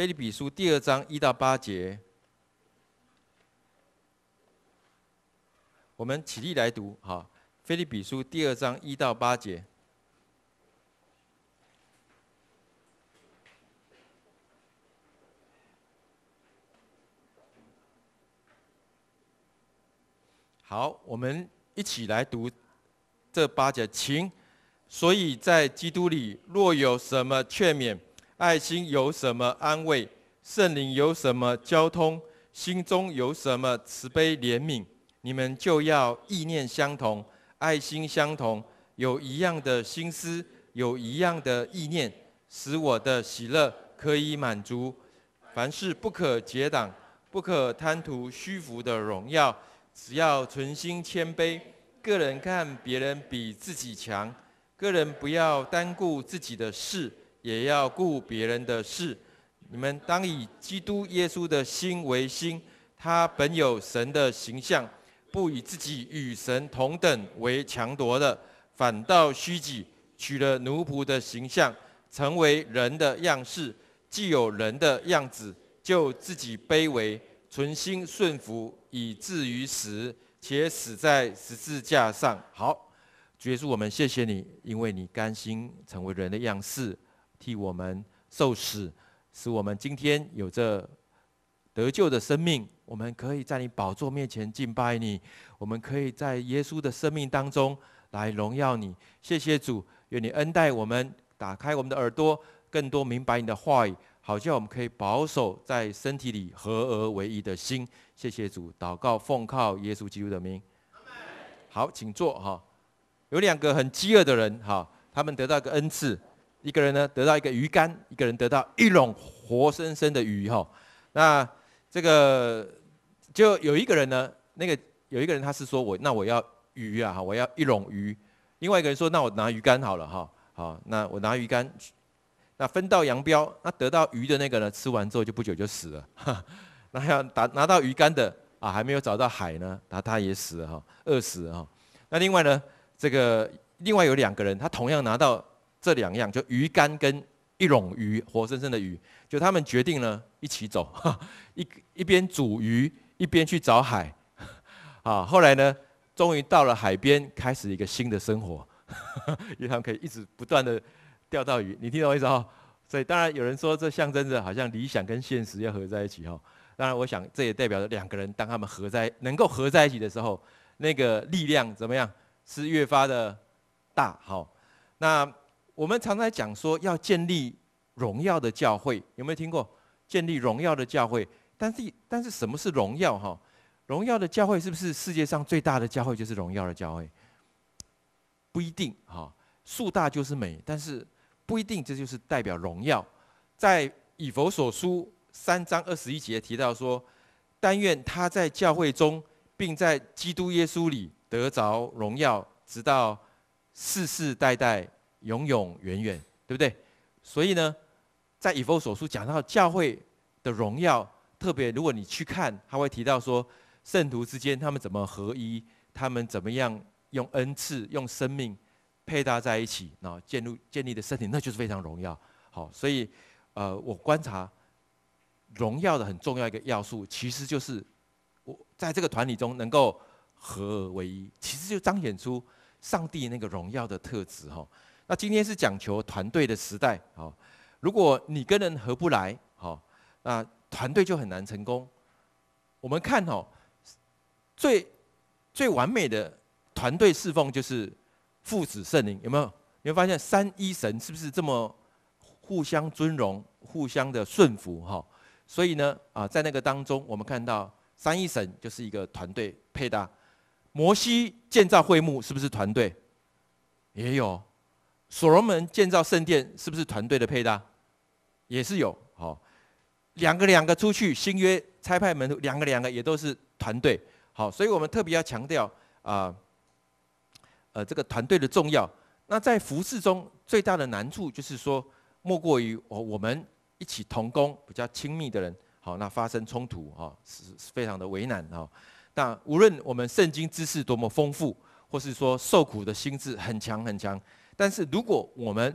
菲利比书第二章一到八节，我们起立来读哈。菲利比书第二章一到八节，好，我们一起来读这八节情，所以在基督里，若有什么劝勉，爱心有什么安慰，圣灵有什么交通，心中有什么慈悲怜悯，你们就要意念相同，爱心相同，有一样的心思，有一样的意念，使我的喜乐可以满足。凡事不可结党，不可贪图虚浮的荣耀，只要存心谦卑，个人看别人比自己强，个人不要单顾自己的事。也要顾别人的事。你们当以基督耶稣的心为心。他本有神的形象，不以自己与神同等为强夺的，反倒虚己，取了奴仆的形象，成为人的样式。既有人的样子，就自己卑微，存心顺服，以至于死，且死在十字架上。好，主耶稣，我们谢谢你，因为你甘心成为人的样式。替我们受死，使我们今天有着得救的生命。我们可以在你宝座面前敬拜你，我们可以在耶稣的生命当中来荣耀你。谢谢主，愿你恩待我们，打开我们的耳朵，更多明白你的话语。好，叫我们可以保守在身体里合而为一的心。谢谢主，祷告奉靠耶稣基督的名。好，请坐哈。有两个很饥饿的人哈，他们得到一个恩赐。一个人呢得到一个鱼竿，一个人得到一笼活生生的鱼哈。那这个就有一个人呢，那个有一个人他是说我那我要鱼啊哈，我要一笼鱼。另外一个人说那我拿鱼竿好了哈，好那我拿鱼竿，那分道扬镳。那得到鱼的那个呢，吃完之后就不久就死了。那要拿拿到鱼竿的啊，还没有找到海呢，那他也死了哈，饿死哈。那另外呢，这个另外有两个人，他同样拿到。这两样就鱼竿跟一笼鱼，活生生的鱼，就他们决定呢一起走，一一边煮鱼一边去找海，啊，后来呢终于到了海边，开始一个新的生活，因为他们可以一直不断的钓到鱼，你听懂我意思哦？所以当然有人说这象征着好像理想跟现实要合在一起哈，当然我想这也代表着两个人当他们合在能够合在一起的时候，那个力量怎么样是越发的大哈，那。我们常常讲说要建立荣耀的教会，有没有听过建立荣耀的教会？但是但是什么是荣耀？哈，荣耀的教会是不是世界上最大的教会就是荣耀的教会？不一定哈，树大就是美，但是不一定这就是代表荣耀。在以佛所书三章二十一节提到说，但愿他在教会中，并在基督耶稣里得着荣耀，直到世世代代。永永远远，对不对？所以呢，在《以弗所书》讲到教会的荣耀，特别如果你去看，他会提到说，圣徒之间他们怎么合一，他们怎么样用恩赐、用生命配搭在一起，然后建立建立的身体，那就是非常荣耀。好，所以呃，我观察荣耀的很重要一个要素，其实就是我在这个团体中能够合而为一，其实就彰显出上帝那个荣耀的特质，哈！那今天是讲求团队的时代，好，如果你跟人合不来，好，那团队就很难成功。我们看哦，最最完美的团队侍奉就是父子圣灵，有没有？你会发现三一神是不是这么互相尊荣、互相的顺服？哈，所以呢，啊，在那个当中，我们看到三一神就是一个团队配搭。摩西建造会幕是不是团队？也有。所罗门建造圣殿是不是团队的配搭？也是有好两个两个出去新约差派门徒两个两个也都是团队好，所以我们特别要强调啊，呃这个团队的重要。那在服饰中最大的难处就是说，莫过于我我们一起同工比较亲密的人好，那发生冲突哈，是是非常的为难啊。但无论我们圣经知识多么丰富，或是说受苦的心智很强很强。但是如果我们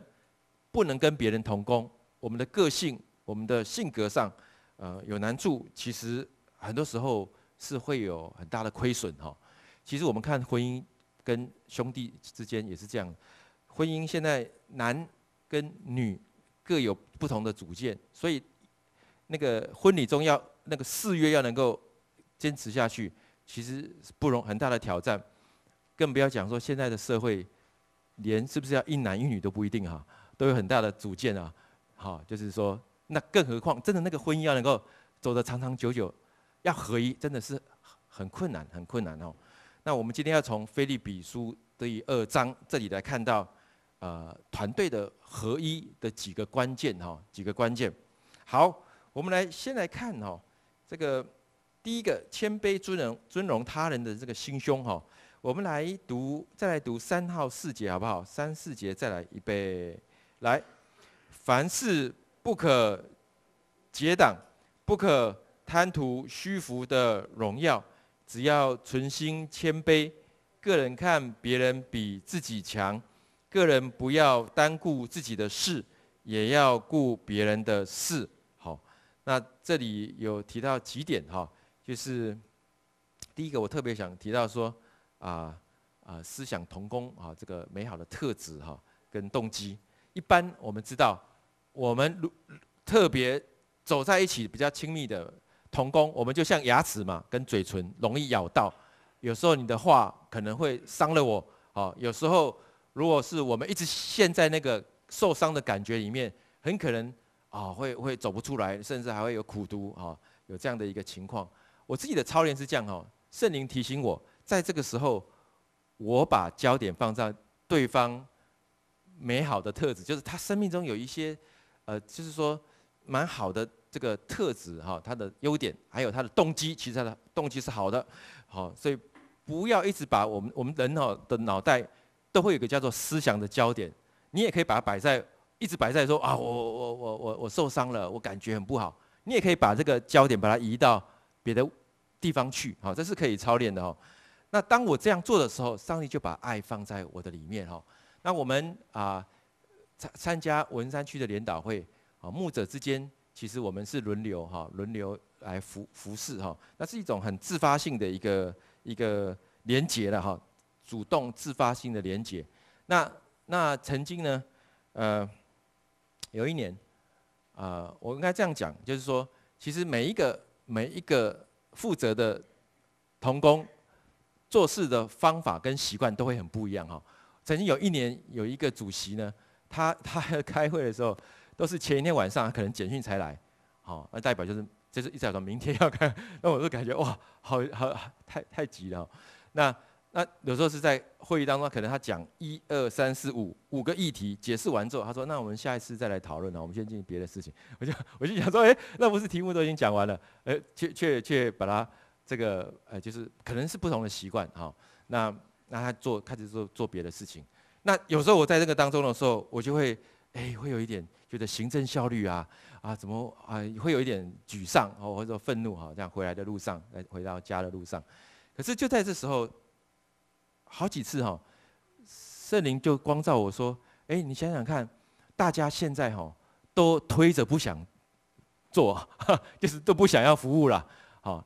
不能跟别人同工，我们的个性、我们的性格上，呃，有难处，其实很多时候是会有很大的亏损哈。其实我们看婚姻跟兄弟之间也是这样，婚姻现在男跟女各有不同的主见，所以那个婚礼中要那个誓约要能够坚持下去，其实不容很大的挑战，更不要讲说现在的社会。连是不是要一男一女都不一定哈，都有很大的主见啊，好，就是说，那更何况真的那个婚姻要能够走得长长久久，要合一真的是很困难，很困难哦。那我们今天要从菲利比书第二章这里来看到，呃，团队的合一的几个关键哈，几个关键。好，我们来先来看哦，这个第一个，谦卑尊荣尊荣他人的这个心胸哈。我们来读，再来读三号四节，好不好？三四节再来一备，来，凡事不可结党，不可贪图虚浮的荣耀。只要存心谦卑，个人看别人比自己强，个人不要单顾自己的事，也要顾别人的事。好，那这里有提到几点哈，就是第一个，我特别想提到说。啊啊，思想同工啊，这个美好的特质哈，跟动机，一般我们知道，我们如特别走在一起比较亲密的同工，我们就像牙齿嘛，跟嘴唇容易咬到，有时候你的话可能会伤了我，啊，有时候如果是我们一直陷在那个受伤的感觉里面，很可能啊会会走不出来，甚至还会有苦读啊，有这样的一个情况。我自己的操练是这样哈，圣灵提醒我。在这个时候，我把焦点放在对方美好的特质，就是他生命中有一些，呃，就是说蛮好的这个特质哈，他的优点，还有他的动机，其实他的动机是好的，好，所以不要一直把我们我们人哦的脑袋都会有个叫做思想的焦点，你也可以把它摆在一直摆在说啊，我我我我我受伤了，我感觉很不好，你也可以把这个焦点把它移到别的地方去，好，这是可以操练的哦。那当我这样做的时候，上帝就把爱放在我的里面哈。那我们啊参参加文山区的联导会啊，牧者之间其实我们是轮流哈，轮流来服服侍哈。那是一种很自发性的一个一个连结了哈，主动自发性的连结。那那曾经呢，呃，有一年啊，我应该这样讲，就是说，其实每一个每一个负责的童工。做事的方法跟习惯都会很不一样哈。曾经有一年，有一个主席呢，他 他开会的时候都是前一天晚上可能简讯才来，好，那代表就是就是一早说明天要开，那我就感觉哇，好好太太急了。那那有时候是在会议当中，可能他讲一二三四五五个议题解释完之后，他说那我们下一次再来讨论啊，我们先进行别的事情。我就我就想说，哎，那不是题目都已经讲完了，哎，却却却把它。这个呃，就是可能是不同的习惯哈。那那他做，开始做做别的事情。那有时候我在这个当中的时候，我就会哎，会有一点觉得行政效率啊啊，怎么啊，会有一点沮丧哦，或者愤怒哈。这样回来的路上，来回到家的路上，可是就在这时候，好几次哈，圣灵就光照我说，哎，你想想看，大家现在哈都推着不想做，就是都不想要服务了，好。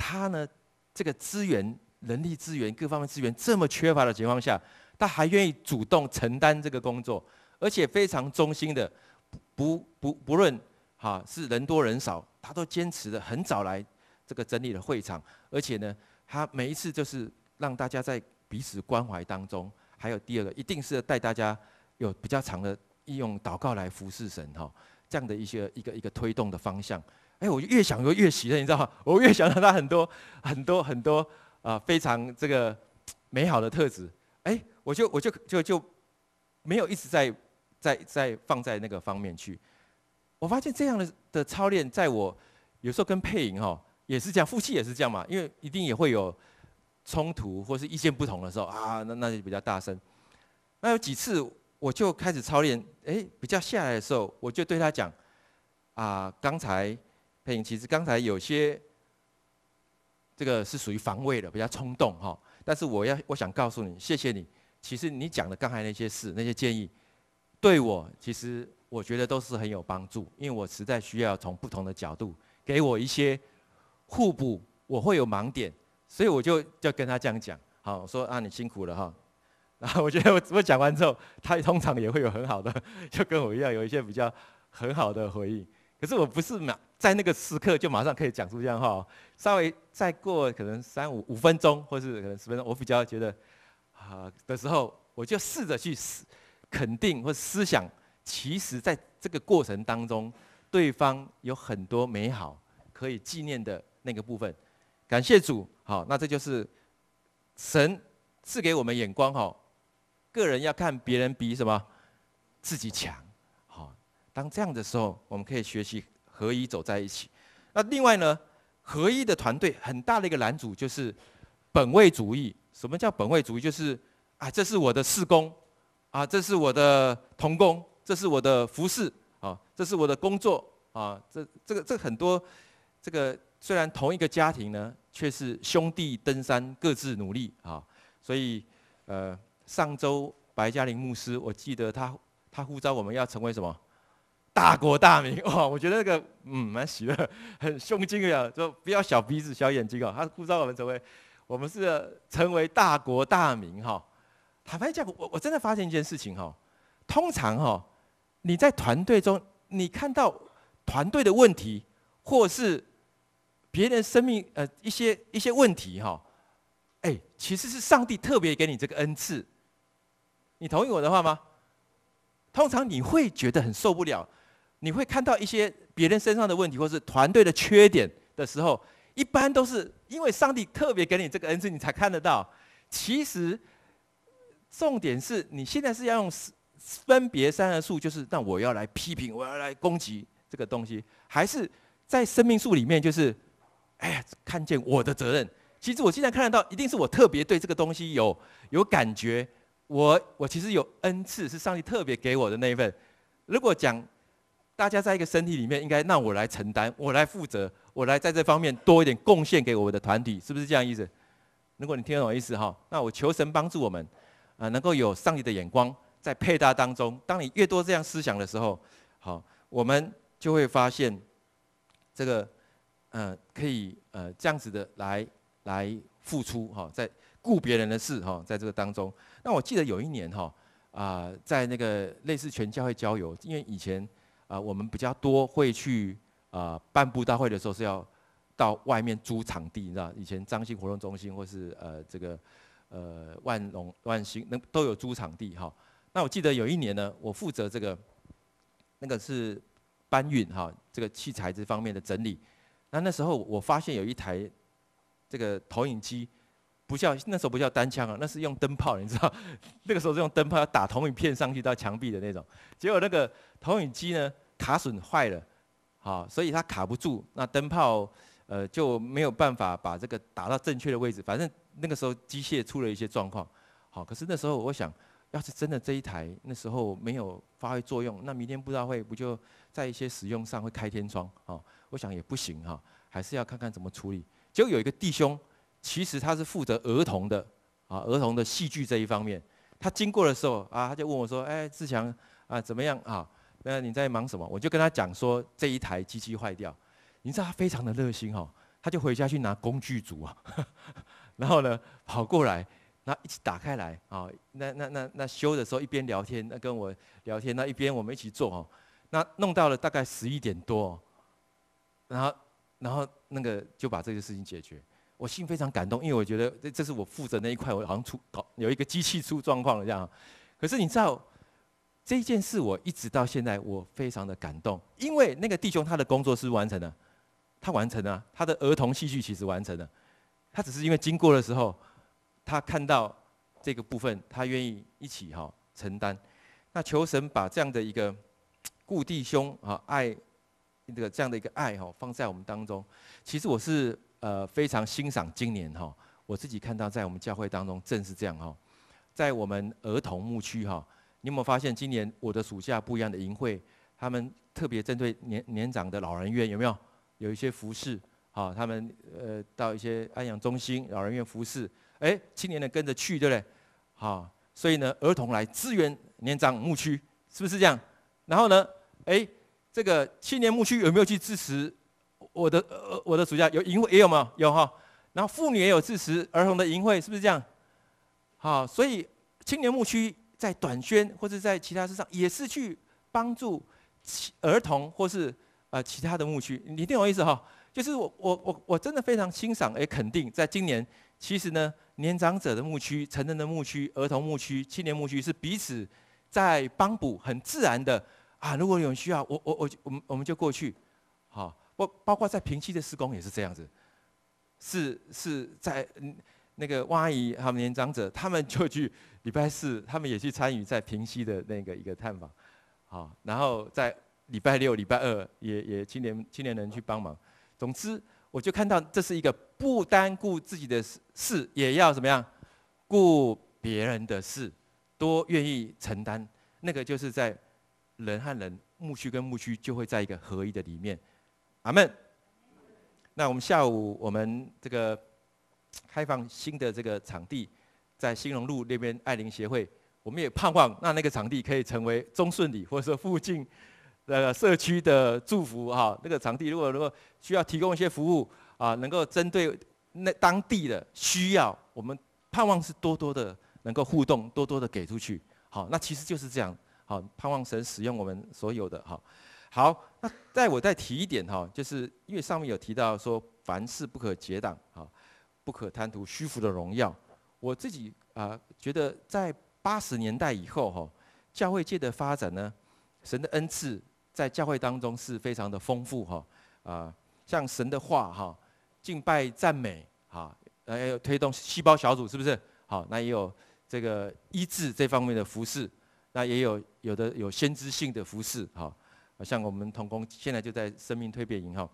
他呢，这个资源、人力资源各方面资源这么缺乏的情况下，他还愿意主动承担这个工作，而且非常忠心的，不不不论哈是人多人少，他都坚持的很早来这个整理的会场，而且呢，他每一次就是让大家在彼此关怀当中，还有第二个，一定是带大家有比较长的用祷告来服侍神哈，这样的一些一个一个推动的方向。哎，我就越想就越喜乐，你知道吗？我越想到他很多、很多、很多啊，非常这个美好的特质。哎，我就我就就就没有一直在在在放在那个方面去。我发现这样的的操练，在我有时候跟配音哈也是这样，夫妻也是这样嘛，因为一定也会有冲突或是意见不同的时候啊，那那就比较大声。那有几次我就开始操练，哎，比较下来的时候，我就对他讲啊，刚才。配音其实刚才有些，这个是属于防卫的，比较冲动哈。但是我要我想告诉你，谢谢你。其实你讲的刚才那些事，那些建议，对我其实我觉得都是很有帮助，因为我实在需要从不同的角度给我一些互补，我会有盲点，所以我就就跟他这样讲。好，我说啊，你辛苦了哈。然后我觉得我我讲完之后，他通常也会有很好的，就跟我一样有一些比较很好的回应。可是我不是嘛，在那个时刻就马上可以讲出这样的话，稍微再过可能三五五分钟，或是可能十分钟，我比较觉得，啊的时候，我就试着去思肯定或思想，其实在这个过程当中，对方有很多美好可以纪念的那个部分，感谢主，好，那这就是神赐给我们眼光哈，个人要看别人比什么自己强。当这样的时候，我们可以学习合一走在一起。那另外呢，合一的团队很大的一个拦阻就是本位主义。什么叫本位主义？就是啊，这是我的世公，啊，这是我的同工，这是我的服饰，啊，这是我的工作，啊，这这个这很多这个虽然同一个家庭呢，却是兄弟登山各自努力啊。所以呃，上周白嘉玲牧师，我记得他他呼召我们要成为什么？大国大名 哇！我觉得那个嗯蛮喜乐，很胸襟的，就不要小鼻子小眼睛哦。他不知道我们成为，我们是成为大国大名哈。坦白讲，我我真的发现一件事情哈，通常哈你在团队中，你看到团队的问题，或是别人生命呃一些一些问题哈，哎，其实是上帝特别给你这个恩赐。你同意我的话吗？通常你会觉得很受不了。你会看到一些别人身上的问题，或是团队的缺点的时候，一般都是因为上帝特别给你这个恩赐，你才看得到。其实重点是你现在是要用分别三个数，就是那我要来批评，我要来攻击这个东西，还是在生命数里面，就是哎呀，看见我的责任。其实我现在看得到，一定是我特别对这个东西有有感觉。我我其实有恩赐，是上帝特别给我的那一份。如果讲。大家在一个身体里面，应该让我来承担，我来负责，我来在这方面多一点贡献给我的团体，是不是这样意思？如果你听得懂意思哈，那我求神帮助我们，啊，能够有上帝的眼光，在配搭当中，当你越多这样思想的时候，好，我们就会发现这个，呃，可以呃这样子的来来付出哈，在顾别人的事哈，在这个当中。那我记得有一年哈，啊，在那个类似全教会郊游，因为以前。啊，我们比较多会去啊，办布大会的时候是要到外面租场地，你知道，以前张新活动中心或是呃这个呃万隆万兴那都有租场地哈。那我记得有一年呢，我负责这个那个是搬运哈，这个器材这方面的整理。那那时候我发现有一台这个投影机，不叫那时候不叫单枪啊，那是用灯泡，你知道，那个时候是用灯泡打投影片上去到墙壁的那种。结果那个投影机呢？卡损坏了，好，所以它卡不住。那灯泡，呃，就没有办法把这个打到正确的位置。反正那个时候机械出了一些状况，好，可是那时候我想要是真的这一台那时候没有发挥作用，那明天不知道会不就在一些使用上会开天窗啊？我想也不行哈，还是要看看怎么处理。就有一个弟兄，其实他是负责儿童的啊，儿童的戏剧这一方面。他经过的时候啊，他就问我说：“哎，志强啊，怎么样啊？”那你在忙什么？我就跟他讲说这一台机器坏掉，你知道他非常的热心哈，他就回家去拿工具组啊，然后呢跑过来，那一起打开来啊，那那那那修的时候一边聊天，那跟我聊天，那一边我们一起做哦，那弄到了大概十一点多，然后然后那个就把这个事情解决，我心非常感动，因为我觉得这这是我负责那一块，我好像出搞有一个机器出状况了这样，可是你知道。这件事我一直到现在，我非常的感动，因为那个弟兄他的工作是完成了，他完成了他的儿童戏剧其实完成了，他只是因为经过的时候，他看到这个部分，他愿意一起哈承担。那求神把这样的一个故弟兄啊爱，这个这样的一个爱哈放在我们当中，其实我是呃非常欣赏今年哈，我自己看到在我们教会当中正是这样哈，在我们儿童牧区哈。你有没有发现，今年我的暑假不一样的营会，他们特别针对年年长的老人院，有没有有一些服侍？好，他们呃到一些安养中心、老人院服侍。哎，青年的跟着去，对不对？好，所以呢，儿童来支援年长牧区，是不是这样？然后呢，哎，这个青年牧区有没有去支持我的我的暑假有营会也有没有？有哈。然后妇女也有支持儿童的营会，是不是这样？好，所以青年牧区。在短宣或者在其他事上，也是去帮助儿童或是呃其他的牧区，你听我意思哈？就是我我我我真的非常欣赏，也肯定，在今年其实呢，年长者的牧区、成人的牧区、儿童牧区、青年牧区是彼此在帮补，很自然的啊。如果有需要，我我我我们我们就过去，好，包包括在平期的施工也是这样子，是是在嗯。那个汪阿姨他们年长者，他们就去礼拜四，他们也去参与在平溪的那个一个探访，好，然后在礼拜六、礼拜二也也青年青年人去帮忙。总之，我就看到这是一个不单顾自己的事，也要怎么样顾别人的事，多愿意承担。那个就是在人和人牧区跟牧区就会在一个合一的里面。阿门。那我们下午我们这个。开放新的这个场地，在新隆路那边爱林协会，我们也盼望那那个场地可以成为中顺里或者说附近呃社区的祝福哈。那个场地如果如果需要提供一些服务啊，能够针对那当地的需要，我们盼望是多多的能够互动，多多的给出去。好，那其实就是这样。好，盼望神使用我们所有的哈。好，那再我再提一点哈，就是因为上面有提到说凡事不可结党哈。不可贪图虚浮的荣耀。我自己啊，觉得在八十年代以后，哈，教会界的发展呢，神的恩赐在教会当中是非常的丰富，哈，啊，像神的话，哈，敬拜赞美，哈，呃，有推动细胞小组，是不是？好，那也有这个医治这方面的服饰，那也有有的有先知性的服哈、好，像我们童工现在就在生命蜕变营，哈。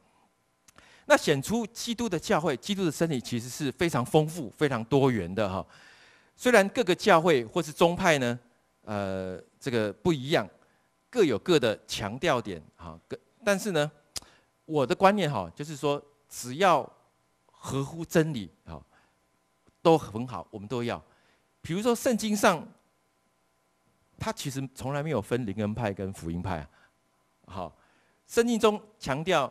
那显出基督的教会，基督的身体其实是非常丰富、非常多元的哈。虽然各个教会或是宗派呢，呃，这个不一样，各有各的强调点哈。但是呢，我的观念哈，就是说，只要合乎真理哈，都很好，我们都要。比如说，圣经上它其实从来没有分灵恩派跟福音派，好，圣经中强调。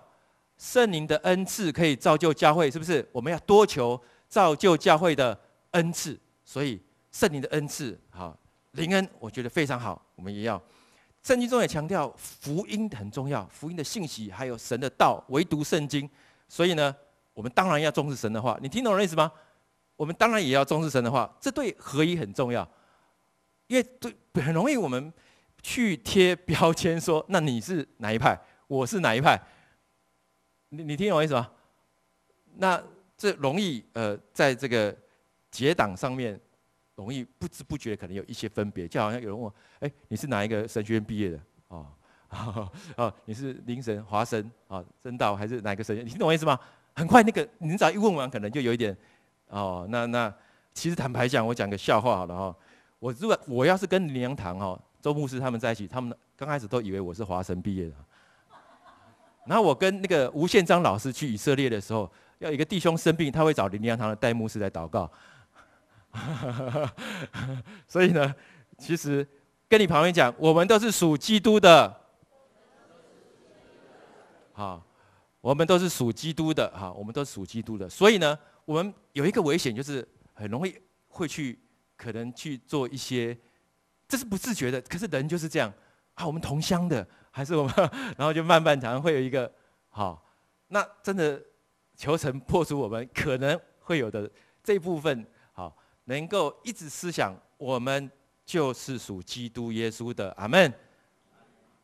圣灵的恩赐可以造就教会，是不是？我们要多求造就教会的恩赐。所以圣灵的恩赐，哈灵恩，我觉得非常好。我们也要，圣经中也强调福音很重要，福音的信息还有神的道，唯独圣经。所以呢，我们当然要重视神的话。你听懂我的意思吗？我们当然也要重视神的话，这对合一很重要。因为对很容易，我们去贴标签说，那你是哪一派？我是哪一派？你你听懂我意思吗？那这容易呃，在这个结党上面，容易不知不觉可能有一些分别，就好像有人问，我，哎，你是哪一个神学院毕业的 哦，哦你是灵神、华神啊、真道还是哪个神你听懂我意思吗？很快那个你只要一问完，可能就有一点哦。那那其实坦白讲，我讲个笑话好了哈。我如果我要是跟林阳堂哈、周牧师他们在一起，他们刚开始都以为我是华神毕业的。然后我跟那个吴宪章老师去以色列的时候，要一个弟兄生病，他会找林良堂的代牧师来祷告。所以呢，其实跟你旁边讲，我们都是属基督的。好，我们都是属基督的。好，我们都是属基督的。所以呢，我们有一个危险，就是很容易会去可能去做一些，这是不自觉的。可是人就是这样啊，我们同乡的。还是我们，然后就慢慢谈，会有一个好。那真的求神破除我们可能会有的这部分，好，能够一直思想，我们就是属基督耶稣的。阿门。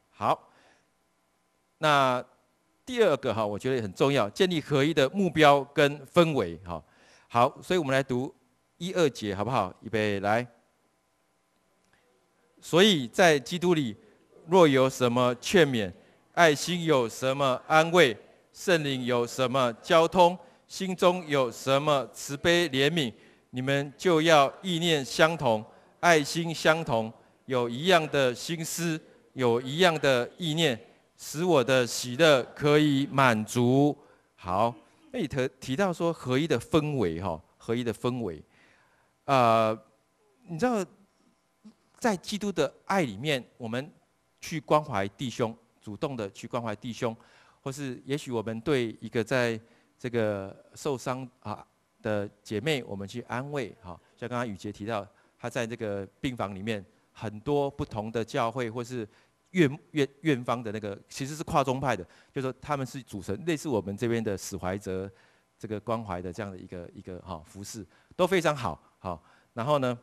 好，那第二个哈，我觉得很重要，建立合一的目标跟氛围哈。好，所以我们来读一二节，好不好？预备来。所以在基督里。若有什么劝勉，爱心有什么安慰，圣灵有什么交通，心中有什么慈悲怜悯，你们就要意念相同，爱心相同，有一样的心思，有一样的意念，使我的喜乐可以满足。好，那你提提到说合一的氛围哈，合一的氛围，呃，你知道，在基督的爱里面，我们。去关怀弟兄，主动的去关怀弟兄，或是也许我们对一个在这个受伤啊的姐妹，我们去安慰哈。像刚刚雨杰提到，他在这个病房里面，很多不同的教会或是院院院方的那个，其实是跨宗派的，就说他们是组成类似我们这边的史怀哲这个关怀的这样的一个一个哈服饰都非常好哈。然后呢，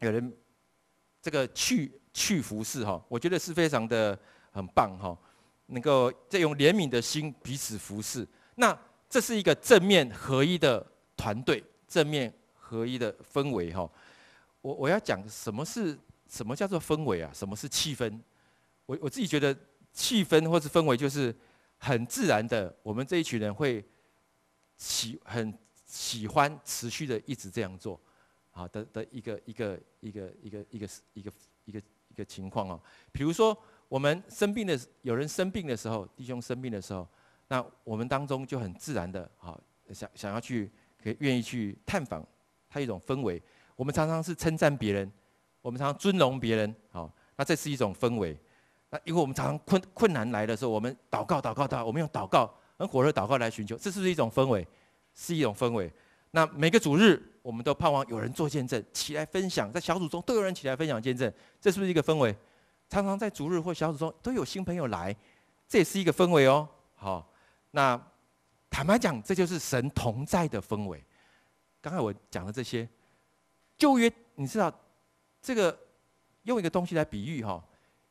有人这个去。去服侍哈，我觉得是非常的很棒哈，能够再用怜悯的心彼此服侍，那这是一个正面合一的团队，正面合一的氛围哈。我我要讲什么是什么叫做氛围啊？什么是气氛？我我自己觉得气氛或是氛围就是很自然的，我们这一群人会喜很喜欢持续的一直这样做，好的的一个一个一个一个一个一个。一个情况哦，比如说我们生病的，有人生病的时候，弟兄生病的时候，那我们当中就很自然的，好想想要去，可以愿意去探访，他一种氛围。我们常常是称赞别人，我们常尊荣别人，好，那这是一种氛围。那因为我们常常困困难来的时候，我们祷告祷告祷，我们用祷告很火热祷告来寻求，这是不是一种氛围？是一种氛围。那每个主日，我们都盼望有人做见证起来分享，在小组中都有人起来分享见证，这是不是一个氛围？常常在主日或小组中都有新朋友来，这也是一个氛围哦。好，那坦白讲，这就是神同在的氛围。刚才我讲的这些旧约，你知道这个用一个东西来比喻哈，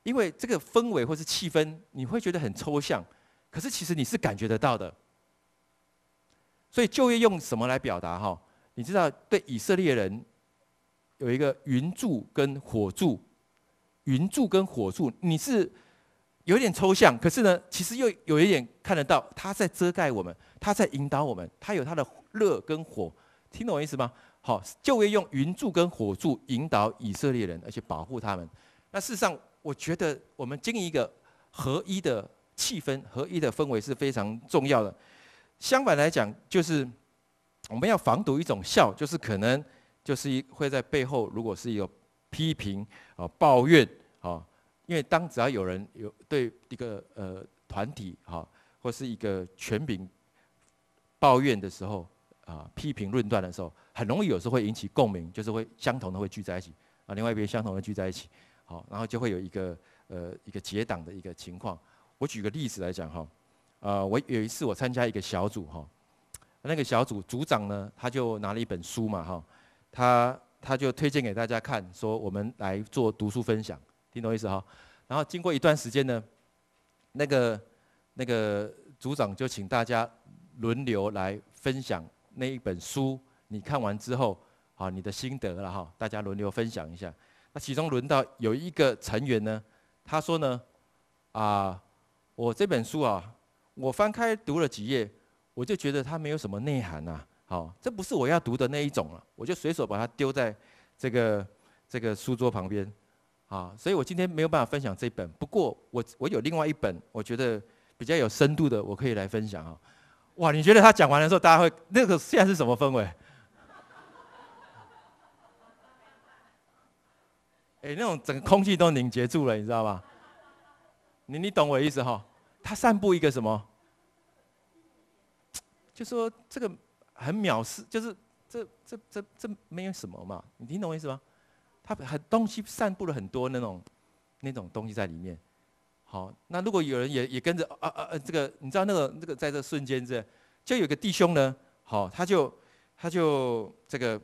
因为这个氛围或是气氛，你会觉得很抽象，可是其实你是感觉得到的。所以就业用什么来表达哈？你知道对以色列人有一个云柱跟火柱，云柱跟火柱，你是有点抽象，可是呢，其实又有一点看得到，他在遮盖我们，他在引导我们，他有他的热跟火，听懂我意思吗？好，就业用云柱跟火柱引导以色列人，而且保护他们。那事实上，我觉得我们经营一个合一的气氛、合一的氛围是非常重要的。相反来讲，就是我们要防堵一种笑，就是可能就是一会在背后，如果是有批评啊、抱怨啊，因为当只要有人有对一个呃团体哈，或是一个权柄抱怨的时候啊，批评论断的时候，很容易有时候会引起共鸣，就是会相同的会聚在一起啊，另外一边相同的聚在一起，好，然后就会有一个呃一个结党的一个情况。我举个例子来讲哈。呃，我有一次我参加一个小组哈，那个小组组长呢，他就拿了一本书嘛哈，他他就推荐给大家看，说我们来做读书分享，听懂意思哈？然后经过一段时间呢，那个那个组长就请大家轮流来分享那一本书，你看完之后啊，你的心得了哈，大家轮流分享一下。那其中轮到有一个成员呢，他说呢，啊，我这本书啊。我翻开读了几页，我就觉得它没有什么内涵啊。好，这不是我要读的那一种了，我就随手把它丢在这个这个书桌旁边。啊，所以我今天没有办法分享这本。不过我我有另外一本，我觉得比较有深度的，我可以来分享啊。哇，你觉得他讲完了之后，大家会那个现在是什么氛围？哎，那种整个空气都凝结住了，你知道吗？你你懂我意思哈？他散布一个什么？就说这个很藐视，就是这这这这没有什么嘛，你听懂我意思吗？他很东西散布了很多那种那种东西在里面。好，那如果有人也也跟着啊啊啊，这个你知道那个那个在这瞬间这就有个弟兄呢，好，他就他就这个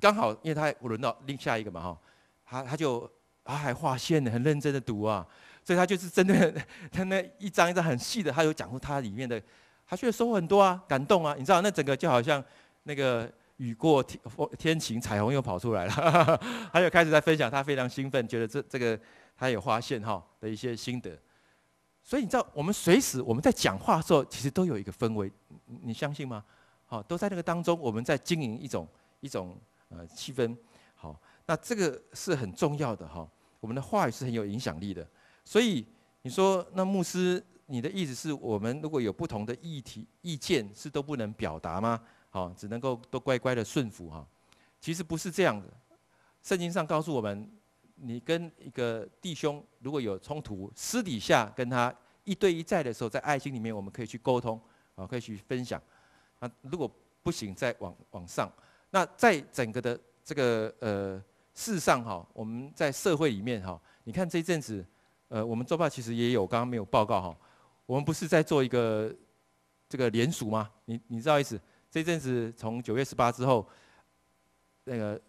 刚好因为他我轮到另下一个嘛哈，他他就还划线呢，很认真的读啊。所以他就是针对 他那一张一张很细的，他有讲出他里面的，他确实收获很多啊，感动啊，你知道那整个就好像那个雨过天风天晴，彩虹又跑出来了，他就开始在分享，他非常兴奋，觉得这这个他有发现哈的一些心得。所以你知道，我们随时我们在讲话的时候，其实都有一个氛围，你相信吗？好，都在那个当中，我们在经营一种一种呃气氛。好，那这个是很重要的哈，我们的话语是很有影响力的。所以你说，那牧师，你的意思是我们如果有不同的议题、意见，是都不能表达吗？好，只能够都乖乖的顺服哈？其实不是这样的。圣经上告诉我们，你跟一个弟兄如果有冲突，私底下跟他一对一在的时候，在爱心里面我们可以去沟通，啊，可以去分享。那如果不行，再往往上。那在整个的这个呃世上哈，我们在社会里面哈，你看这一阵子。呃，我们周报其实也有刚刚没有报告哈，我们不是在做一个这个联署吗？你你知道意思？这阵子从九月十八之后，那个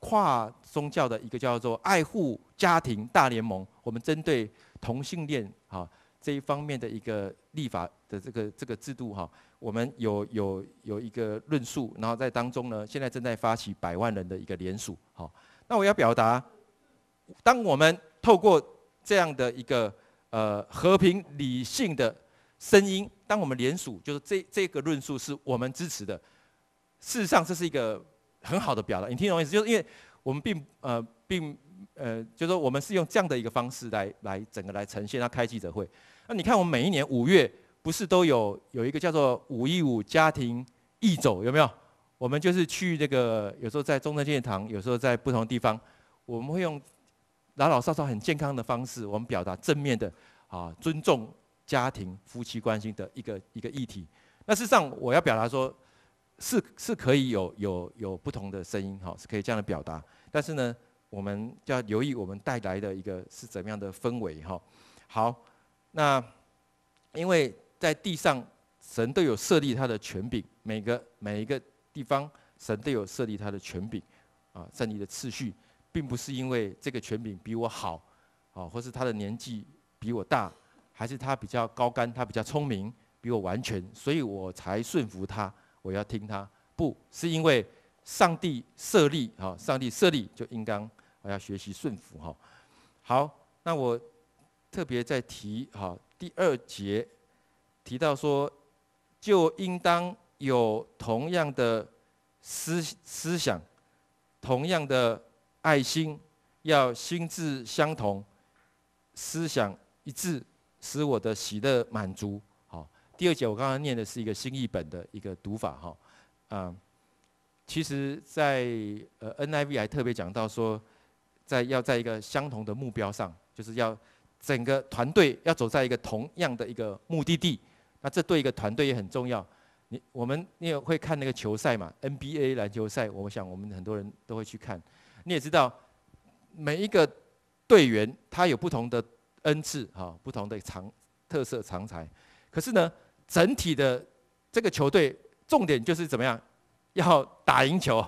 跨宗教的一个叫做“爱护家庭大联盟”，我们针对同性恋哈这一方面的一个立法的这个这个制度哈，我们有有有一个论述，然后在当中呢，现在正在发起百万人的一个联署。哈。那我要表达，当我们透过这样的一个呃和平理性的声音，当我们联署，就是这这个论述是我们支持的。事实上，这是一个很好的表达。你听懂意思？就是因为我们并呃并呃，就是说我们是用这样的一个方式来来整个来呈现。要开记者会，那你看，我们每一年五月不是都有有一个叫做“五一五家庭易走”有没有？我们就是去那个有时候在中山纪念堂，有时候在不同的地方，我们会用。老老少少很健康的方式，我们表达正面的啊，尊重家庭夫妻关系的一个一个议题。那事实上，我要表达说，是是可以有有有不同的声音哈，是可以这样的表达。但是呢，我们就要留意我们带来的一个是怎么样的氛围哈。好，那因为在地上，神都有设立他的权柄，每个每一个地方，神都有设立他的权柄啊，设立的次序。并不是因为这个权柄比我好，哦，或是他的年纪比我大，还是他比较高干，他比较聪明，比我完全，所以我才顺服他，我要听他。不是因为上帝设立，哈，上帝设立就应当我要学习顺服，哈。好，那我特别在提，哈，第二节提到说，就应当有同样的思思想，同样的。爱心要心智相同，思想一致，使我的喜乐满足。好，第二节我刚刚念的是一个新译本的一个读法哈。嗯，其实，在呃 NIV 还特别讲到说，在要在一个相同的目标上，就是要整个团队要走在一个同样的一个目的地。那这对一个团队也很重要。你我们你有会看那个球赛嘛？NBA 篮球赛，我想我们很多人都会去看。你也知道，每一个队员他有不同的恩赐哈，不同的长特色长才。可是呢，整体的这个球队重点就是怎么样，要打赢球，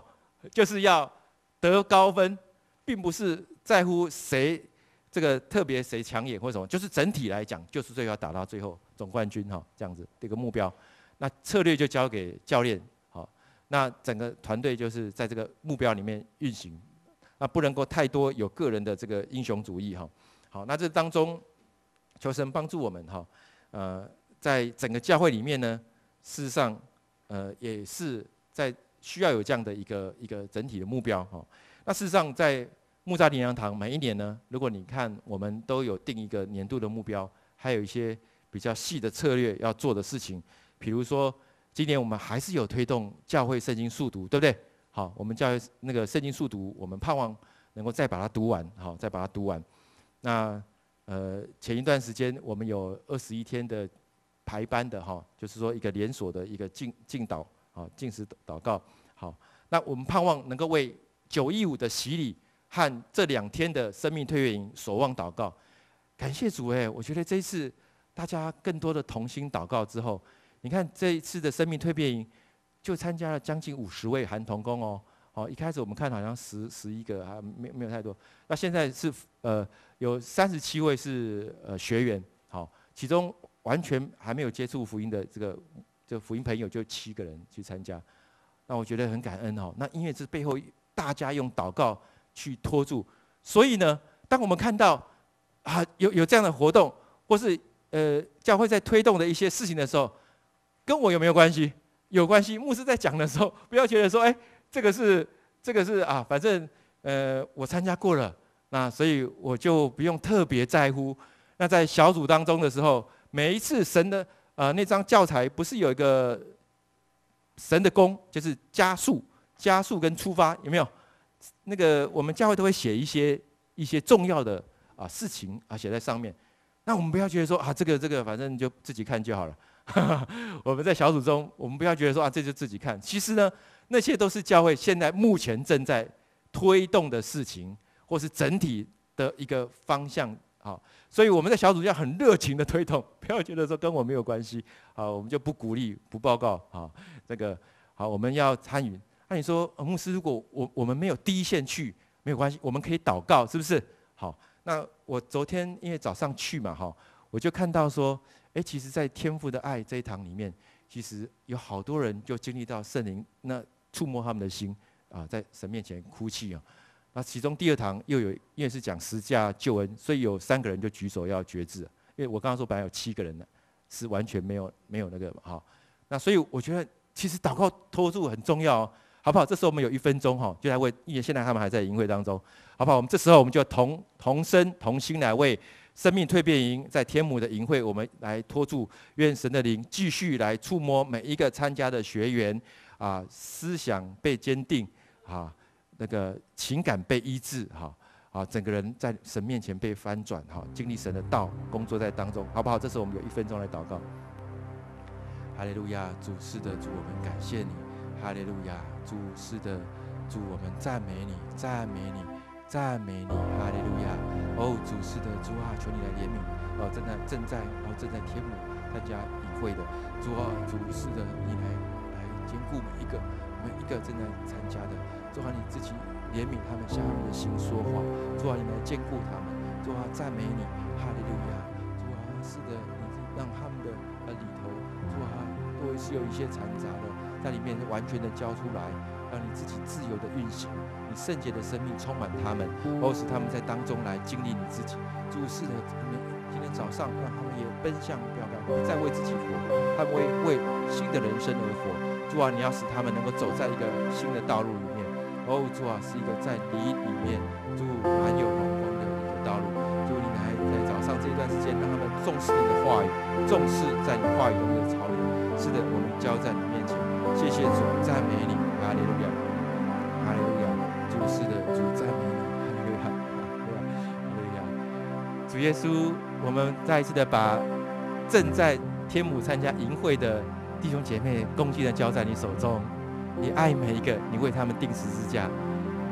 就是要得高分，并不是在乎谁这个特别谁抢眼或什么。就是整体来讲，就是最要打到最后总冠军哈，这样子这个目标。那策略就交给教练哈，那整个团队就是在这个目标里面运行。那不能够太多有个人的这个英雄主义哈，好，那这当中求神帮助我们哈，呃，在整个教会里面呢，事实上，呃，也是在需要有这样的一个一个整体的目标哈。那事实上，在穆扎林洋堂每一年呢，如果你看我们都有定一个年度的目标，还有一些比较细的策略要做的事情，比如说今年我们还是有推动教会圣经速读，对不对？啊，我们教那个圣经速读，我们盼望能够再把它读完，好，再把它读完。那呃，前一段时间我们有二十一天的排班的哈，就是说一个连锁的一个进进祷啊，进食祷告。好，那我们盼望能够为九一五的洗礼和这两天的生命蜕变营所望祷告。感谢主哎，我觉得这一次大家更多的同心祷告之后，你看这一次的生命蜕变营。就参加了将近五十位韩童工哦，好，一开始我们看好像十十一个啊，没没有太多。那现在是呃有三十七位是呃学员，好，其中完全还没有接触福音的这个个福音朋友就七个人去参加，那我觉得很感恩哦。那因为这背后大家用祷告去托住，所以呢，当我们看到啊有有这样的活动，或是呃教会在推动的一些事情的时候，跟我有没有关系？有关系，牧师在讲的时候，不要觉得说，哎，这个是，这个是啊，反正，呃，我参加过了，那所以我就不用特别在乎。那在小组当中的时候，每一次神的，呃，那张教材不是有一个神的功，就是加速、加速跟出发，有没有？那个我们教会都会写一些一些重要的啊事情，啊写在上面。那我们不要觉得说啊，这个这个，反正就自己看就好了。我们在小组中，我们不要觉得说啊，这就自己看。其实呢，那些都是教会现在目前正在推动的事情，或是整体的一个方向啊。所以我们在小组要很热情的推动，不要觉得说跟我没有关系好，我们就不鼓励、不报告好，这个好，我们要参与。那你说，牧师，如果我我们没有第一线去，没有关系，我们可以祷告，是不是？好，那我昨天因为早上去嘛，哈，我就看到说。哎，其实，在天赋的爱这一堂里面，其实有好多人就经历到圣灵那触摸他们的心啊，在神面前哭泣啊。那其中第二堂又有，因为是讲十架救恩，所以有三个人就举手要决志。因为我刚刚说本来有七个人呢，是完全没有没有那个哈。那所以我觉得其实祷告托住很重要，好不好？这时候我们有一分钟哈，就来为，因为现在他们还在营会当中，好不好？我们这时候我们就同同声同心来为。生命蜕变营在天母的营会，我们来托住，愿神的灵继续来触摸每一个参加的学员，啊，思想被坚定，啊，那个情感被医治，哈，啊，整个人在神面前被翻转，哈，经历神的道，工作在当中，好不好？这时候我们有一分钟来祷告。哈利路亚，主是的，主我们感谢你。哈利路亚，主是的，主我们赞美你，赞美你。赞美你，哈利路亚！哦，主事的主啊，求你来怜悯哦，正在正在哦，正在天母，大家领会的主啊，主事的你来来兼顾每一个，每一个正在参加的，做好你自己，怜悯他们，向他们的心说话，做好你来兼顾他们，做好赞美你，哈利路亚！主啊，是的，你让他们的呃里头，主啊，会是有一些残渣的，在里面完全的交出来。让你自己自由的运行，你圣洁的生命充满他们，后使他们在当中来经历你自己。主是的，今天早上让他们也奔向标杆，不再为自己活，他们为为新的人生而活。主啊，你要使他们能够走在一个新的道路里面。哦，主啊，是一个在你里面主满有荣光的一个道路。主，你来在早上这一段时间，让他们重视你的话语，重视在你话语中的潮流。是的，我们交在你面前。谢谢主，赞美你，阿莲。主耶稣，我们再一次的把正在天母参加淫会的弟兄姐妹恭敬的交在你手中。你爱每一个，你为他们定十字架。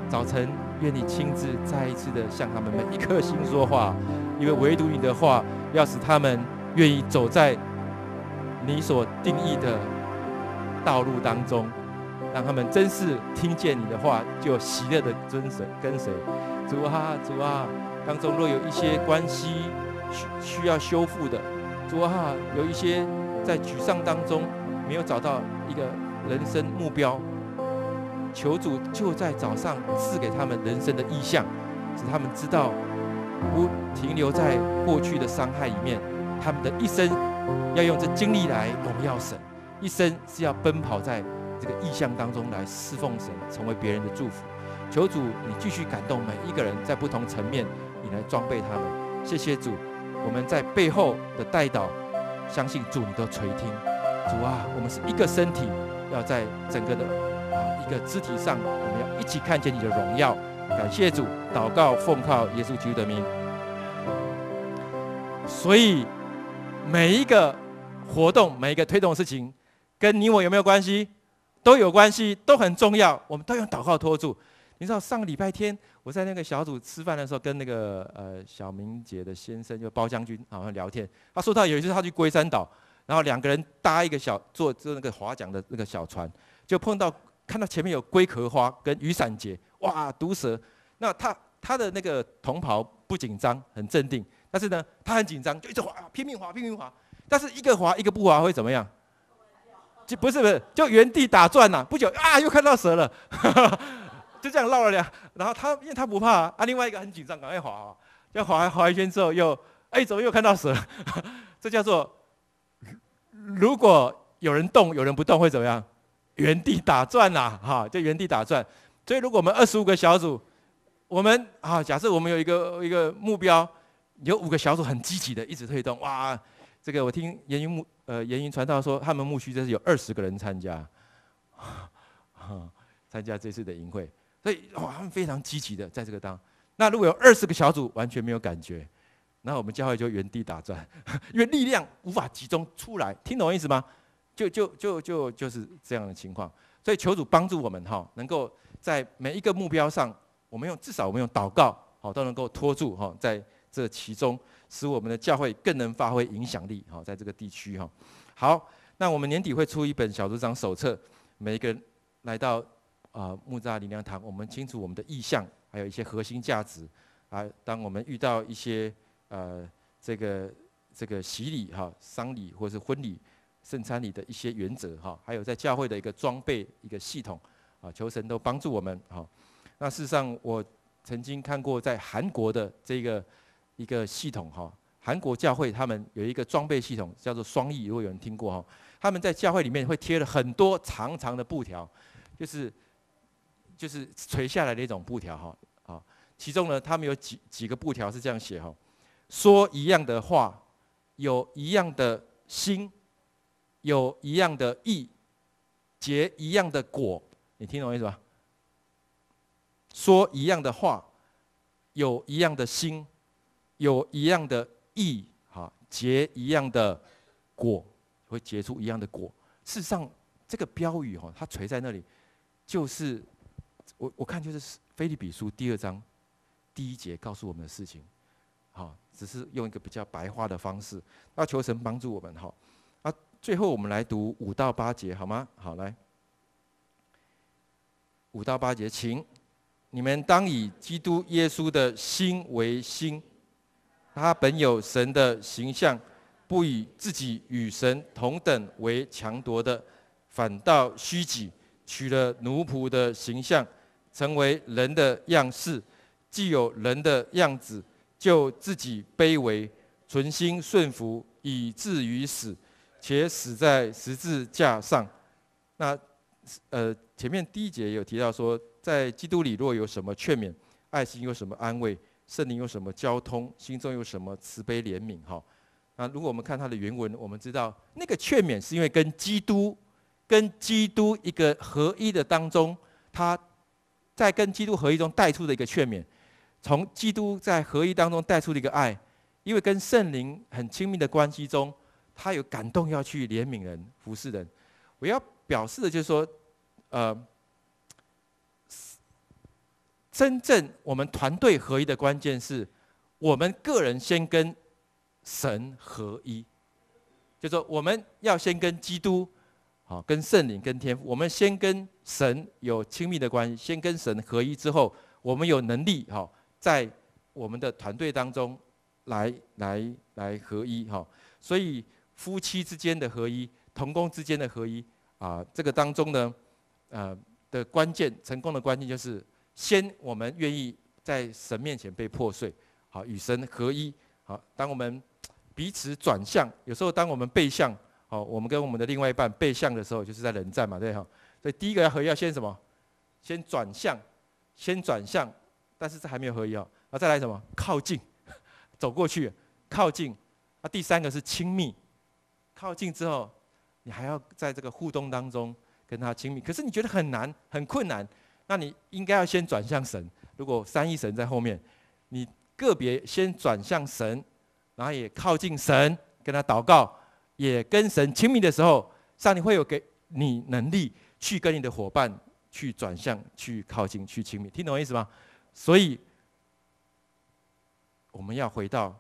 早晨，愿你亲自再一次的向他们每一颗心说话，因为唯独你的话要使他们愿意走在你所定义的道路当中，让他们真是听见你的话就喜乐的遵守跟随，主啊，主啊。当中若有一些关系需需要修复的，主啊，有一些在沮丧当中没有找到一个人生目标，求主就在早上赐给他们人生的意向，使他们知道不停留在过去的伤害里面，他们的一生要用这精力来荣耀神，一生是要奔跑在这个意向当中来侍奉神，成为别人的祝福。求主，你继续感动每一个人，在不同层面。你来装备他们，谢谢主，我们在背后的带导，相信主你都垂听。主啊，我们是一个身体，要在整个的啊一个肢体上，我们要一起看见你的荣耀。感谢主，祷告奉靠耶稣基督的名。所以每一个活动，每一个推动的事情，跟你我有没有关系？都有关系，都很重要，我们都用祷告托住。你知道上个礼拜天我在那个小组吃饭的时候，跟那个呃小明姐的先生就包将军好像聊天。他说到有一次他去龟山岛，然后两个人搭一个小坐坐那个划桨的那个小船，就碰到看到前面有龟壳花跟雨伞节，哇，毒蛇！那他他的那个同袍不紧张，很镇定，但是呢他很紧张，就一直划拼命划拼命划。但是一个划一个不划会怎么样？就不是不是就原地打转呐。不久啊又看到蛇了。就这样绕了两，然后他因为他不怕，啊另外一个很紧张，赶快滑啊，要滑滑一圈之后又哎么又看到蛇，这叫做如果有人动有人不动会怎么样？原地打转呐，哈，就原地打转。所以如果我们二十五个小组，我们啊假设我们有一个一个目标，有五个小组很积极的一直推动，哇，这个我听言云木呃言云传道说他们牧区这是有二十个人参加，参加这次的营会。所以，哇，他们非常积极的在这个当。那如果有二十个小组完全没有感觉，那我们教会就原地打转，因为力量无法集中出来。听懂我意思吗？就就就就就是这样的情况。所以，求主帮助我们哈，能够在每一个目标上，我们用至少我们用祷告，好都能够拖住哈，在这其中使我们的教会更能发挥影响力哈，在这个地区哈。好，那我们年底会出一本小组长手册，每一个人来到。啊，木扎里良堂，我们清楚我们的意向，还有一些核心价值啊。当我们遇到一些呃，这个这个洗礼哈、丧礼或者是婚礼圣餐礼的一些原则哈，还有在教会的一个装备一个系统啊，求神都帮助我们哈。那事实上，我曾经看过在韩国的这个一个系统哈，韩国教会他们有一个装备系统叫做双翼，如果有人听过哈，他们在教会里面会贴了很多长长的布条，就是。就是垂下来的一种布条，哈，啊，其中呢，他们有几几个布条是这样写，哈，说一样的话，有一样的心，有一样的意，结一样的果，你听懂我意思吧？说一样的话，有一样的心，有一样的意，哈，结一样的果，会结出一样的果。事实上，这个标语，哈，它垂在那里，就是。我我看就是《菲利比书》第二章第一节告诉我们的事情，好，只是用一个比较白话的方式，那求神帮助我们，好，啊，最后我们来读五到八节，好吗？好，来五到八节，请你们当以基督耶稣的心为心，他本有神的形象，不以自己与神同等为强夺的，反倒虚己，取了奴仆的形象。成为人的样式，既有人的样子，就自己卑微，存心顺服，以至于死，且死在十字架上。那，呃，前面第一节有提到说，在基督里若有什么劝勉，爱心有什么安慰，圣灵有什么交通，心中有什么慈悲怜悯，哈。那如果我们看它的原文，我们知道那个劝勉是因为跟基督、跟基督一个合一的当中，他。在跟基督合一中带出的一个劝勉，从基督在合一当中带出的一个爱，因为跟圣灵很亲密的关系中，他有感动要去怜悯人、服侍人。我要表示的就是说，呃，真正我们团队合一的关键是我们个人先跟神合一，就说我们要先跟基督。好，跟圣灵、跟天赋，我们先跟神有亲密的关系，先跟神合一之后，我们有能力，哈，在我们的团队当中来来来合一，哈。所以夫妻之间的合一，同工之间的合一，啊，这个当中呢，呃的关键，成功的关键就是，先我们愿意在神面前被破碎，好，与神合一，好，当我们彼此转向，有时候当我们背向。好，我们跟我们的另外一半背向的时候，就是在冷战嘛，对哈。所以第一个要合一，要先什么？先转向，先转向。但是这还没有合一哦。那再来什么？靠近，走过去，靠近。那第三个是亲密，靠近之后，你还要在这个互动当中跟他亲密。可是你觉得很难，很困难，那你应该要先转向神。如果三一神在后面，你个别先转向神，然后也靠近神，跟他祷告。也跟神亲密的时候，上帝会有给你能力去跟你的伙伴去转向、去靠近、去亲密，听懂我意思吗？所以我们要回到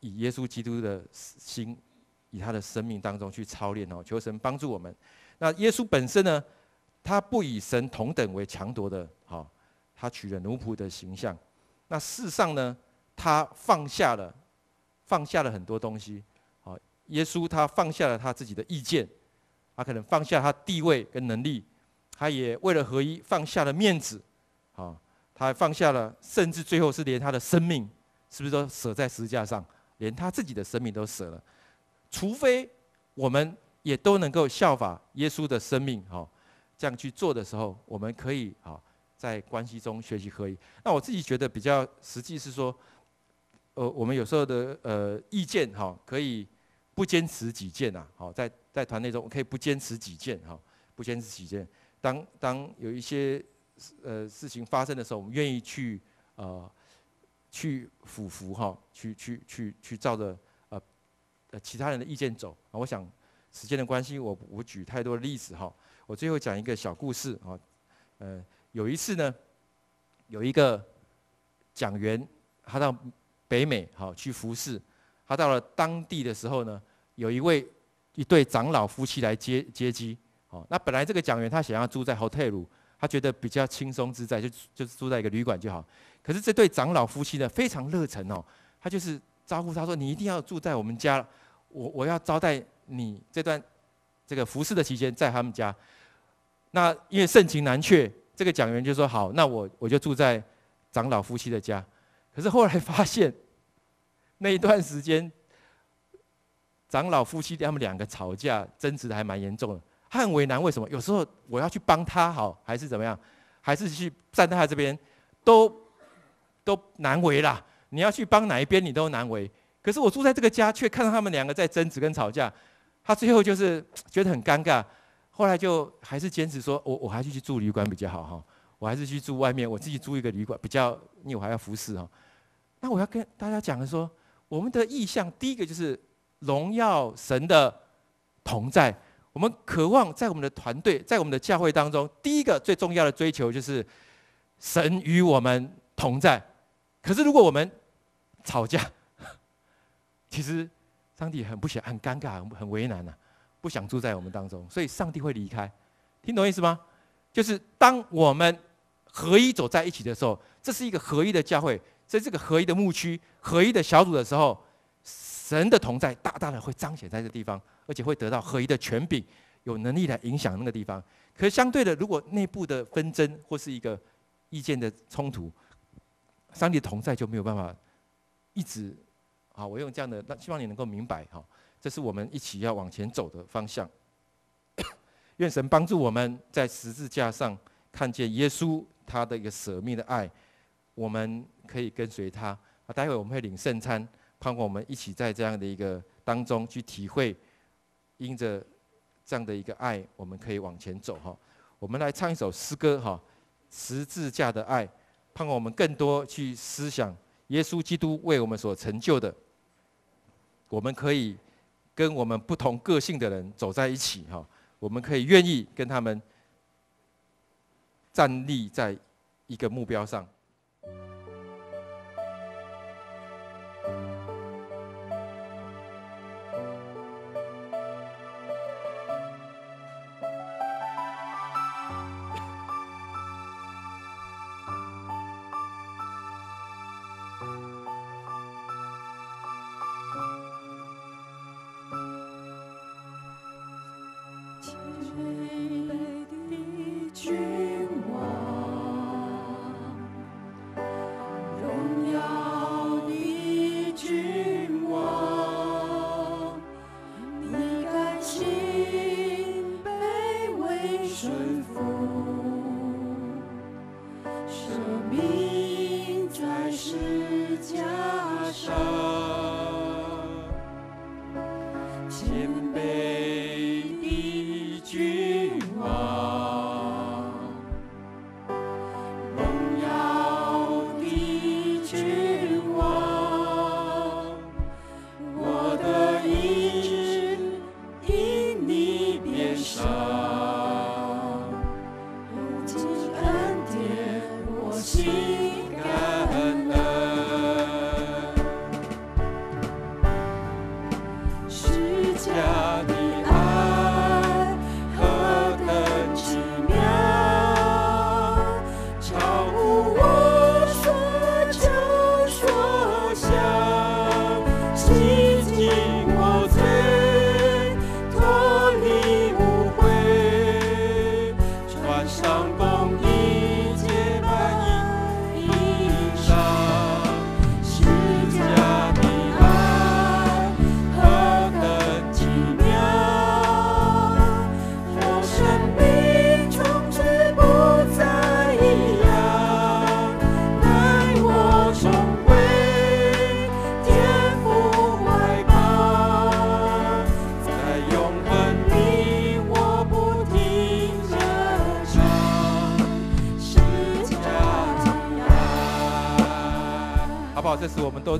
以耶稣基督的心，以他的生命当中去操练哦。求神帮助我们。那耶稣本身呢，他不以神同等为强夺的哦，他取了奴仆的形象。那世上呢，他放下了，放下了很多东西。耶稣他放下了他自己的意见，他可能放下他地位跟能力，他也为了合一放下了面子，啊，他放下了，甚至最后是连他的生命，是不是都舍在十字架上？连他自己的生命都舍了。除非我们也都能够效法耶稣的生命，哈，这样去做的时候，我们可以哈，在关系中学习合一。那我自己觉得比较实际是说，呃，我们有时候的呃意见哈，可以。不坚持己见呐，好，在在团队中可以不坚持己见哈，不坚持己见。当当有一些呃事情发生的时候，我们愿意去呃去俯伏哈，去去去去照着呃呃其他人的意见走。我想时间的关系，我我举太多的例子哈，我最后讲一个小故事啊。呃，有一次呢，有一个讲员，他到北美好去服侍。他到了当地的时候呢。有一位一对长老夫妻来接接机，哦，那本来这个讲员他想要住在 Hotel 他觉得比较轻松自在，就就是住在一个旅馆就好。可是这对长老夫妻呢，非常热忱哦，他就是招呼他说：“你一定要住在我们家，我我要招待你这段这个服侍的期间，在他们家。”那因为盛情难却，这个讲员就说：“好，那我我就住在长老夫妻的家。”可是后来发现那一段时间。长老夫妻他们两个吵架争执的还蛮严重的，很为难。为什么？有时候我要去帮他好，还是怎么样？还是去站在他这边，都都难为啦。你要去帮哪一边，你都难为。可是我住在这个家，却看到他们两个在争执跟吵架。他最后就是觉得很尴尬，后来就还是坚持说：我我还是去住旅馆比较好哈，我还是去住外面，我自己租一个旅馆比较，因为我还要服侍哈。那我要跟大家讲的说，我们的意向第一个就是。荣耀神的同在，我们渴望在我们的团队、在我们的教会当中，第一个最重要的追求就是神与我们同在。可是如果我们吵架，其实上帝很不想、很尴尬、很为难呐，不想住在我们当中，所以上帝会离开。听懂意思吗？就是当我们合一走在一起的时候，这是一个合一的教会，在这个合一的牧区、合一的小组的时候。神的同在大大的会彰显在这地方，而且会得到合一的权柄，有能力来影响那个地方。可相对的，如果内部的纷争或是一个意见的冲突，上帝同在就没有办法一直啊。我用这样的，那希望你能够明白哈，这是我们一起要往前走的方向。愿神帮助我们在十字架上看见耶稣他的一个舍命的爱，我们可以跟随他。啊，待会我们会领圣餐。盼望我们一起在这样的一个当中去体会，因着这样的一个爱，我们可以往前走哈。我们来唱一首诗歌哈，《十字架的爱》，盼望我们更多去思想耶稣基督为我们所成就的。我们可以跟我们不同个性的人走在一起哈，我们可以愿意跟他们站立在一个目标上。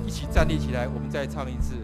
一起站立起来，我们再唱一次。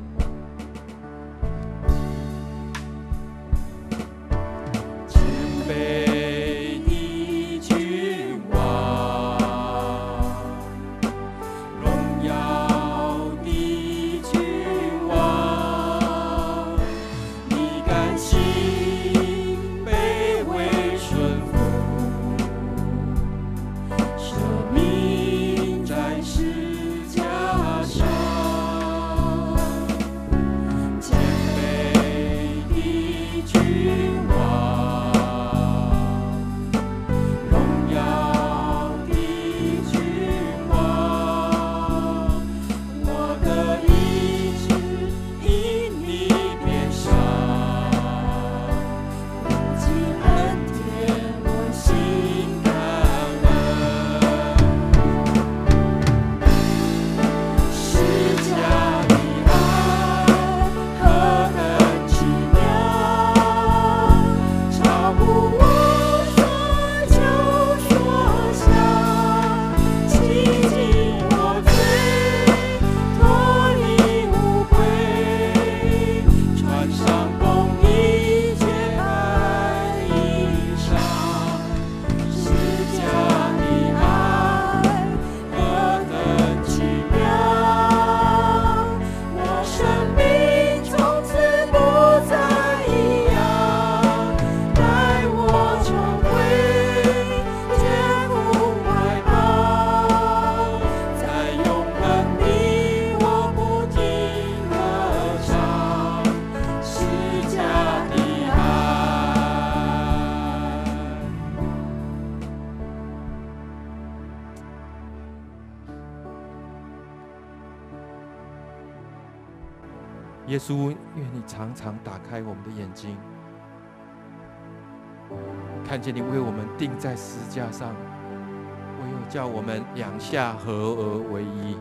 耶稣，愿你常常打开我们的眼睛，看见你为我们钉在十字架上，唯有叫我们两下合而为一。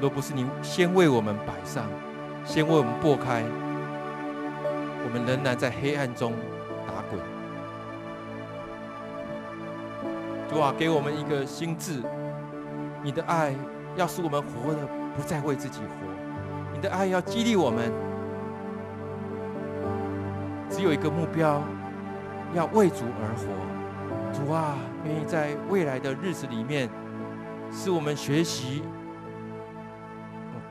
若不是你先为我们摆上，先为我们拨开，我们仍然在黑暗中打滚。主啊，给我们一个心智。你的爱要使我们活的不再为自己活，你的爱要激励我们，只有一个目标，要为主而活。主啊，愿意在未来的日子里面，使我们学习，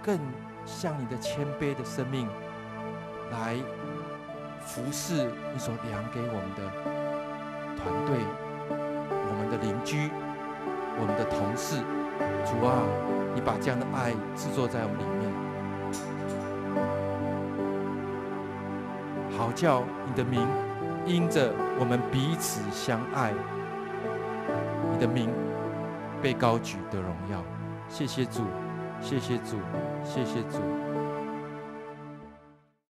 更像你的谦卑的生命，来服侍你所量给我们的团队、我们的邻居、我们的同事。主啊，你把这样的爱制作在我们里面，好叫你的名因着我们彼此相爱，你的名被高举的荣耀。谢谢主，谢谢主，谢谢主。